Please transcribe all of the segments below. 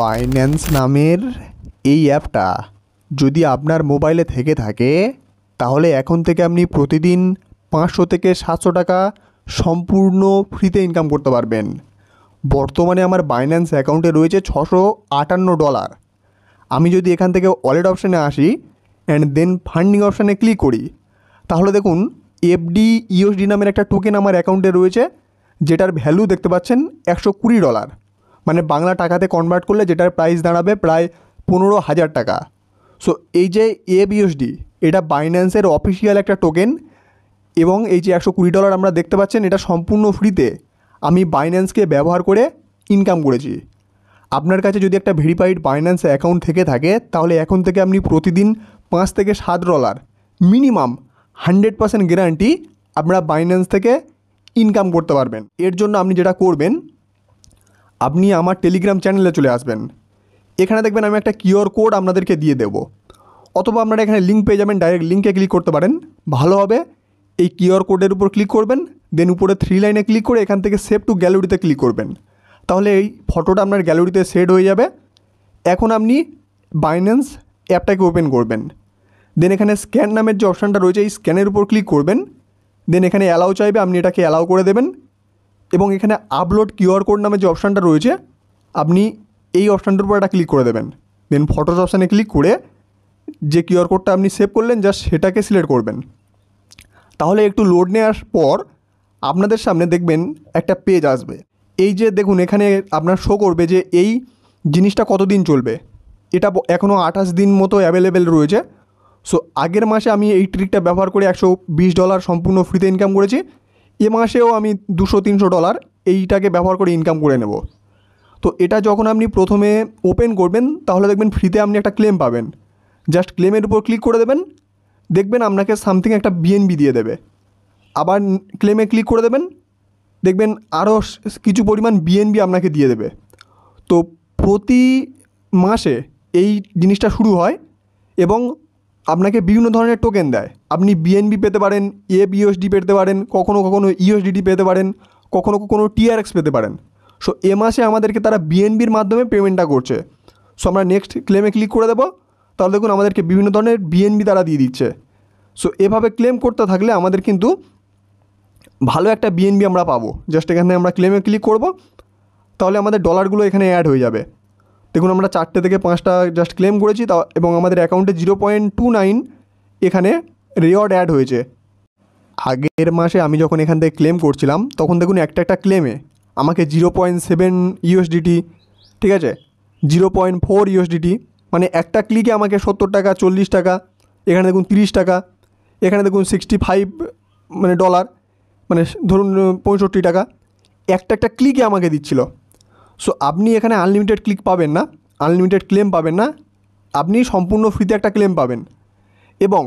Binance নামের এই অ্যাপটা যদি আপনার মোবাইলে থেকে থাকে তাহলে এখন থেকে আপনি প্রতিদিন পাঁচশো থেকে সাতশো টাকা সম্পূর্ণ ফ্রিতে ইনকাম করতে পারবেন বর্তমানে আমার বাইন্যান্স অ্যাকাউন্টে রয়েছে ছশো আটান্ন ডলার আমি যদি এখান থেকে ওয়ালেট অপশানে আসি অ্যান্ড দেন ফান্ডিং অপশানে ক্লিক করি তাহলে দেখুন এফডি ইউএসডি নামের একটা টোকেন আমার অ্যাকাউন্টে রয়েছে যেটার ভ্যালু দেখতে পাচ্ছেন একশো কুড়ি ডলার মানে বাংলা টাকাতে কনভার্ট করলে যেটার প্রাইস দাঁড়াবে প্রায় পনেরো হাজার টাকা সো এই যে এ বিএসডি এটা বাইন্যান্সের অফিসিয়াল একটা টোকেন এবং এই যে একশো কুড়ি ডলার আমরা দেখতে পাচ্ছেন এটা সম্পূর্ণ ফ্রিতে আমি বাইন্যান্সকে ব্যবহার করে ইনকাম করেছি আপনার কাছে যদি একটা ভেরিফাইড বাইন্যান্স অ্যাকাউন্ট থেকে থাকে তাহলে এখন থেকে আপনি প্রতিদিন পাঁচ থেকে সাত dollar minimum hundred percent guarantee আপনারা বাইন্যান্স থেকে ইনকাম করতে পারবেন এর জন্য আপনি যেটা করবেন আপনি আমার টেলিগ্রাম চ্যানেলে চলে আসবেন এখানে দেখবেন আমি একটা কিউর কোড আপনাদেরকে দিয়ে দেবো অথবা আপনারা এখানে লিঙ্ক পেয়ে যাবেন ডাইরেক্ট লিঙ্কে ক্লিক করতে পারেন ভালো হবে এই কিউআর কোডের উপর ক্লিক করবেন দেন উপরে থ্রি লাইনে ক্লিক করে এখান থেকে সেভ টু গ্যালারিতে ক্লিক করবেন তাহলে এই ফটোটা আপনার গ্যালারিতে সেড হয়ে যাবে এখন আপনি বাইন্যান্স অ্যাপটাকে ওপেন করবেন দেন এখানে স্ক্যান নামের যে অপশানটা রয়েছে এই স্ক্যানের উপর ক্লিক করবেন দেন এখানে অ্যালাউ চাইবে আপনি এটাকে অ্যালাউ করে দেবেন এবং এখানে আপলোড কিউআর কোড নামে যে অপশানটা রয়েছে আপনি এই অপশানটার উপর একটা ক্লিক করে দেবেন দেন ফটোস অপশানে ক্লিক করে যে কিউআর কোডটা আপনি সেভ করলেন জাস্ট সেটাকে সিলেক্ট করবেন তাহলে একটু লোড নেওয়ার পর আপনাদের সামনে দেখবেন একটা পেজ আসবে এই যে দেখুন এখানে আপনার শো করবে যে এই জিনিসটা কতদিন চলবে এটা এখনও আঠাশ দিন মতো অ্যাভেলেবেল রয়েছে সো আগের মাসে আমি এই ট্রিকটা ব্যবহার করে একশো ডলার সম্পূর্ণ ফ্রিতে ইনকাম করেছি এ মাসেও আমি দুশো তিনশো ডলার এইটাকে ব্যবহার করে ইনকাম করে নেব তো এটা যখন আপনি প্রথমে ওপেন করবেন তাহলে দেখবেন ফ্রিতে আপনি একটা ক্লেম পাবেন জাস্ট ক্লেমের উপর ক্লিক করে দেবেন দেখবেন আপনাকে সামথিং একটা বিএনবি দিয়ে দেবে আবার ক্লেমে ক্লিক করে দেবেন দেখবেন আরও কিছু পরিমাণ বিএনবি আপনাকে দিয়ে দেবে তো প্রতি মাসে এই জিনিসটা শুরু হয় এবং আপনাকে বিভিন্ন ধরনের টোকেন দেয় আপনি বিএনবি পেতে পারেন এ বিএসডি পেতে পারেন কখনও কখনও ইউএসডিডি e পেতে পারেন কখনও কখনও টিআরএক্স পেতে পারেন সো এ মাসে আমাদেরকে তারা বিএনবির মাধ্যমে পেমেন্টটা করছে সো আমরা নেক্সট ক্লেমে ক্লিক করে দেবো তাহলে দেখুন আমাদেরকে বিভিন্ন ধরনের বিএনবি তারা দিয়ে দিচ্ছে সো এভাবে ক্লেম করতে থাকলে আমাদের কিন্তু ভালো একটা বিএনবি আমরা পাবো জাস্ট এখানে আমরা ক্লেমে ক্লিক করব তাহলে আমাদের ডলারগুলো এখানে অ্যাড হয়ে যাবে দেখুন আমরা চারটে থেকে পাঁচটা জাস্ট ক্লেম করেছি তা এবং আমাদের অ্যাকাউন্টে জিরো পয়েন্ট টু নাইন এখানে রেওয়ার্ড অ্যাড হয়েছে আগের মাসে আমি যখন এখান থেকে ক্লেম করছিলাম তখন দেখুন একটা একটা ক্লেমে আমাকে জিরো পয়েন্ট সেভেন ইউএসডিটি ঠিক আছে জিরো পয়েন্ট ফোর ইউএসডিটি মানে একটা ক্লিকে আমাকে সত্তর টাকা চল্লিশ টাকা এখানে দেখুন তিরিশ টাকা এখানে দেখুন সিক্সটি ফাইভ মানে ডলার মানে ধরুন পঁয়ষট্টি টাকা একটা একটা ক্লিকে আমাকে দিচ্ছিলো সো আপনি এখানে আনলিমিটেড ক্লিক পাবেন না আনলিমিটেড ক্লেম পাবেন না আপনি সম্পূর্ণ ফ্রিতে একটা ক্লেম পাবেন এবং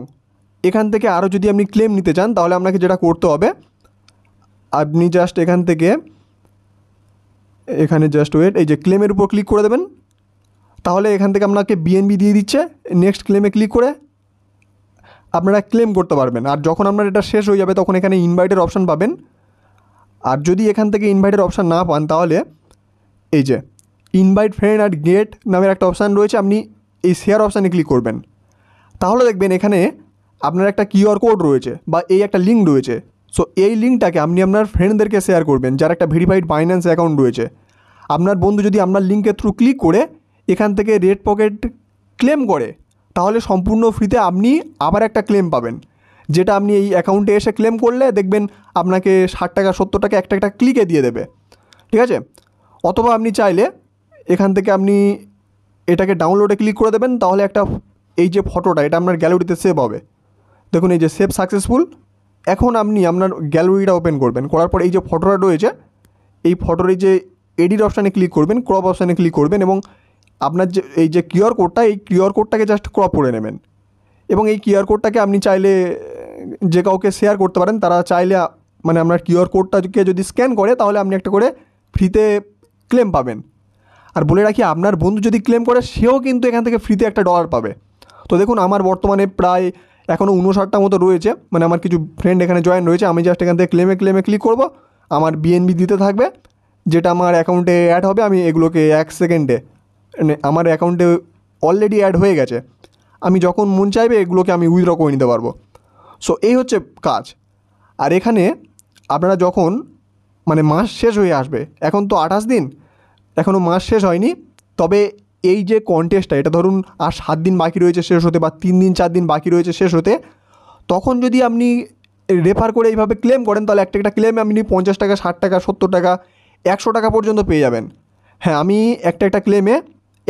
এখান থেকে আরও যদি আপনি ক্লেম নিতে চান তাহলে আপনাকে যেটা করতে হবে আপনি জাস্ট এখান থেকে এখানে জাস্ট ওয়েট এই যে ক্লেমের উপর ক্লিক করে দেবেন তাহলে এখান থেকে আপনাকে বিএনবি দিয়ে দিচ্ছে নেক্সট ক্লেমে ক্লিক করে আপনারা ক্লেম করতে পারবেন আর যখন আপনার এটা শেষ হয়ে যাবে তখন এখানে ইনভাইটের অপশান পাবেন আর যদি এখান থেকে ইনভাইটের অপশান না পান তাহলে এই যে ইনভাইট ফ্রেন্ড আর গেট নামের একটা অপশান রয়েছে আপনি এই শেয়ার অপশানে ক্লিক করবেন তাহলে দেখবেন এখানে আপনার একটা কিউআর কোড রয়েছে বা এই একটা লিঙ্ক রয়েছে সো এই লিঙ্কটাকে আপনি আপনার ফ্রেন্ডদেরকে শেয়ার করবেন যার একটা ভেরিফাইড ফাইন্যান্স অ্যাকাউন্ট রয়েছে আপনার বন্ধু যদি আপনার লিঙ্কের থ্রু ক্লিক করে এখান থেকে রেড পকেট ক্লেম করে তাহলে সম্পূর্ণ ফ্রিতে আপনি আবার একটা ক্লেম পাবেন যেটা আপনি এই অ্যাকাউন্টে এসে ক্লেম করলে দেখবেন আপনাকে ষাট টাকা সত্তর টাকা একটা একটা ক্লিকে দিয়ে দেবে ঠিক আছে অথবা আপনি চাইলে এখান থেকে আপনি এটাকে ডাউনলোডে ক্লিক করে দেবেন তাহলে একটা এই যে ফটোটা এটা আপনার গ্যালারিতে সেভ হবে দেখুন এই যে সেভ সাকসেসফুল এখন আপনি আপনার গ্যালারিটা ওপেন করবেন করার পর এই যে ফটোটা রয়েছে এই ফটোর এই যে এডিট অপশানে ক্লিক করবেন ক্রপ অপশানে ক্লিক করবেন এবং আপনার যে এই যে কিউআর কোডটা এই কিউআর কোডটাকে জাস্ট ক্রপ করে নেবেন এবং এই কিউআর কোডটাকে আপনি চাইলে যে কাউকে শেয়ার করতে পারেন তারা চাইলে মানে আপনার কিউআর কোডটাকে যদি স্ক্যান করে তাহলে আপনি একটা করে ফ্রিতে ক্লেম পাবেন আর বলে রাখি আপনার বন্ধু যদি ক্লেম করে সেও কিন্তু এখান থেকে ফ্রিতে একটা ডলার পাবে তো দেখুন আমার বর্তমানে প্রায় এখনও উনষাটটা মতো রয়েছে মানে আমার কিছু ফ্রেন্ড এখানে জয়েন রয়েছে আমি জাস্ট এখান থেকে ক্লেমে ক্লেমে ক্লিক করব আমার বিএনবি দিতে থাকবে যেটা আমার অ্যাকাউন্টে অ্যাড হবে আমি এগুলোকে এক সেকেন্ডে মানে আমার অ্যাকাউন্টে অলরেডি অ্যাড হয়ে গেছে আমি যখন মন চাইবে এগুলোকে আমি উইথড্র করে নিতে পারবো সো এই হচ্ছে কাজ আর এখানে আপনারা যখন মানে মাস শেষ হয়ে আসবে এখন তো আঠাশ দিন এখনও মাস শেষ হয়নি তবে এই যে কন্টেস্টটা এটা ধরুন আর সাত দিন বাকি রয়েছে শেষ হতে বা তিন দিন চার দিন বাকি রয়েছে শেষ হতে তখন যদি আপনি রেফার করে এইভাবে ক্লেম করেন তাহলে একটা একটা ক্লেমে আপনি পঞ্চাশ টাকা ষাট টাকা সত্তর টাকা একশো টাকা পর্যন্ত পেয়ে যাবেন হ্যাঁ আমি একটা একটা ক্লেমে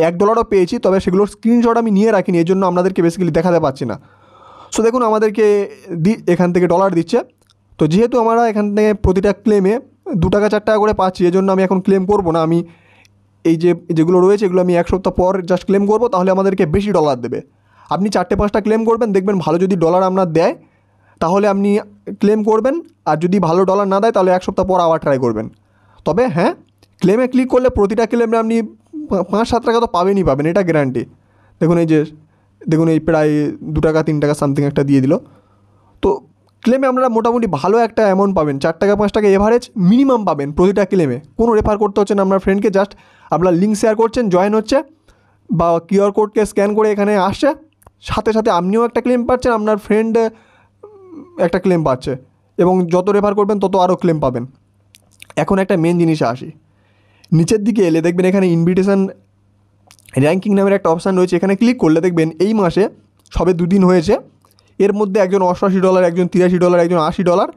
এক ডলারও পেয়েছি তবে সেগুলোর স্ক্রিনশট আমি নিয়ে রাখিনি এর জন্য আপনাদেরকে বেসিক্যালি দেখাতে পারছি না সো দেখুন আমাদেরকে দি এখান থেকে ডলার দিচ্ছে তো যেহেতু আমরা এখান থেকে প্রতিটা ক্লেমে দু টাকা চার টাকা করে পাচ্ছি এজন্য আমি এখন ক্লেম করব না আমি এই যে যেগুলো রয়েছে এগুলো আমি এক সপ্তাহ পর জাস্ট ক্লেম করব তাহলে আমাদেরকে বেশি ডলার দেবে আপনি চারটে পাঁচটা ক্লেম করবেন দেখবেন ভালো যদি ডলার আপনার দেয় তাহলে আপনি ক্লেম করবেন আর যদি ভালো ডলার না দেয় তাহলে এক সপ্তাহ পর আবার ট্রাই করবেন তবে হ্যাঁ ক্লেমে ক্লিক করলে প্রতিটা ক্লেমে আপনি পাঁচ সাত টাকা তো পাবেনই পাবেন এটা গ্যারান্টি দেখুন এই যে দেখুন এই প্রায় দু টাকা তিন টাকা সামথিং একটা দিয়ে দিল তো ক্লেমে আপনারা মোটামুটি ভালো একটা অ্যামাউন্ট পাবেন চার টাকা পাঁচ টাকা এভারেজ মিনিমাম পাবেন প্রতিটা ক্লেমে কোনো রেফার করতে হচ্ছে না আপনার ফ্রেন্ডকে জাস্ট আপনার লিঙ্ক শেয়ার করছেন জয়েন হচ্ছে বা কিউআর কোডকে স্ক্যান করে এখানে আসছে সাথে সাথে আপনিও একটা ক্লেম পাচ্ছেন আপনার ফ্রেন্ড একটা ক্লেম পাচ্ছে এবং যত রেফার করবেন তত আরও ক্লেম পাবেন এখন একটা মেন জিনিসে আসি নিচের দিকে এলে দেখবেন এখানে ইনভিটেশান র্যাঙ্কিং নামের একটা অপশান রয়েছে এখানে ক্লিক করলে দেখবেন এই মাসে সবে দুদিন হয়েছে এর মধ্যে একজন অষ্টআশি ডলার একজন তিরাশি ডলার একজন আশি ডলার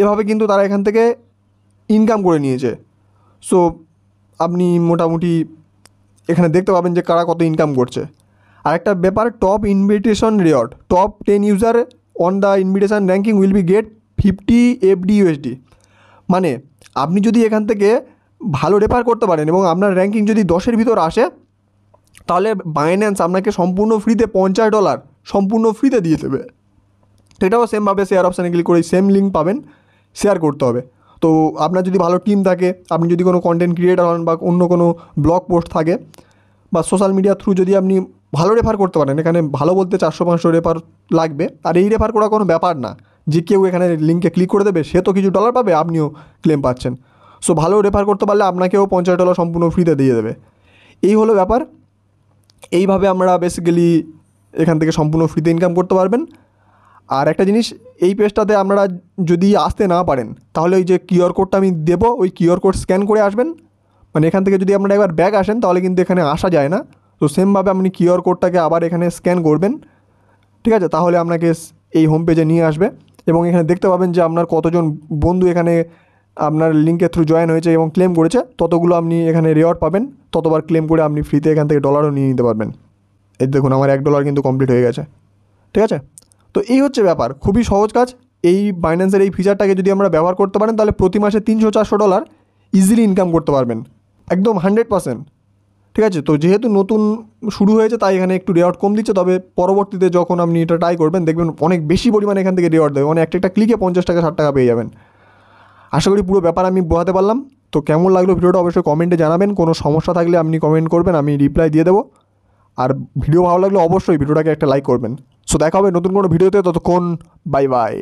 এভাবে কিন্তু তারা এখান থেকে ইনকাম করে নিয়েছে সো আপনি মোটামুটি এখানে দেখতে পাবেন যে কারা কত ইনকাম করছে আর একটা ব্যাপার top invitation reward top ten user on the invitation ranking will be get fifty FD USD মানে আপনি যদি এখান থেকে ভালো রেফার করতে পারেন এবং আপনার র্যাঙ্কিং যদি দশের ভিতর আসে তাহলে বাইন্যান্স আপনাকে সম্পূর্ণ ফ্রিতে পঞ্চাশ ডলার সম্পূর্ণ ফ্রিতে দিয়ে দেবে সেটাও সেমভাবে শেয়ার অপশানে ক্লিক করে সেম লিঙ্ক পাবেন শেয়ার করতে হবে তো আপনার যদি ভালো টিম থাকে আপনি যদি কোনো কন্টেন্ট ক্রিয়েটার হন বা অন্য কোনো ব্লগ পোস্ট থাকে বা সোশ্যাল মিডিয়ার থ্রু যদি আপনি ভালো রেফার করতে পারেন এখানে ভালো বলতে চারশো পাঁচশো রেফার লাগবে আর এই রেফার করা কোনো ব্যাপার না যে কেউ এখানে লিঙ্কে ক্লিক করে দেবে সে তো কিছু ডলার পাবে আপনিও ক্লেম পাচ্ছেন সো ভালো রেফার করতে পারলে আপনাকেও পঞ্চাশ ডলার সম্পূর্ণ ফ্রিতে দিয়ে দেবে এই হলো ব্যাপার এইভাবে আমরা বেসিক্যালি এখান থেকে সম্পূর্ণ ফ্রিতে ইনকাম করতে পারবেন আর একটা জিনিস এই পেজটাতে আপনারা যদি আসতে না পারেন তাহলে ওই যে কিউআর কোডটা আমি দেবো ওই কিউআর কোড স্ক্যান করে আসবেন মানে এখান থেকে যদি আপনারা একবার ব্যাগ আসেন তাহলে কিন্তু এখানে আসা যায় না তো সেমভাবে আপনি কিউআর কোডটাকে আবার এখানে স্ক্যান করবেন ঠিক আছে তাহলে আপনাকে এই হোম পেজে নিয়ে আসবে এবং এখানে দেখতে পাবেন যে আপনার কতজন বন্ধু এখানে আপনার লিঙ্কের থ্রু জয়েন হয়েছে এবং ক্লেম করেছে ততগুলো আপনি এখানে রেওয়ার্ড পাবেন ততবার ক্লেম করে আপনি ফ্রিতে এখান থেকে ডলারও নিয়ে নিতে পারবেন এই দেখুন আমার এক ডলার কিন্তু কমপ্লিট হয়ে গেছে ঠিক আছে তো এই হচ্ছে ব্যাপার খুবই সহজ কাজ এই বাইন্যান্সের এই ফিচারটাকে যদি আমরা ব্যবহার করতে পারেন তাহলে প্রতি মাসে তিনশো চারশো ডলার ইজিলি ইনকাম করতে পারবেন একদম হান্ড্রেড পার্সেন্ট ঠিক আছে তো যেহেতু নতুন শুরু হয়েছে তাই এখানে একটু রেওয়ার্ড কম দিচ্ছে তবে পরবর্তীতে যখন আপনি এটা ট্রাই করবেন দেখবেন অনেক বেশি পরিমাণে এখান থেকে রেওয়ার্ড দেবে মানে একটা একটা ক্লিকে পঞ্চাশ টাকা ষাট টাকা পেয়ে যাবেন আশা করি পুরো ব্যাপার আমি বোঝাতে পারলাম তো কেমন লাগলো ভিডিওটা অবশ্যই কমেন্টে জানাবেন কোনো সমস্যা থাকলে আপনি কমেন্ট করবেন আমি রিপ্লাই দিয়ে দেবো আর ভিডিও ভালো লাগলে অবশ্যই ভিডিওটাকে একটা লাইক করবেন সো দেখা হবে নতুন কোনো ভিডিওতে ততক্ষণ বাই বাই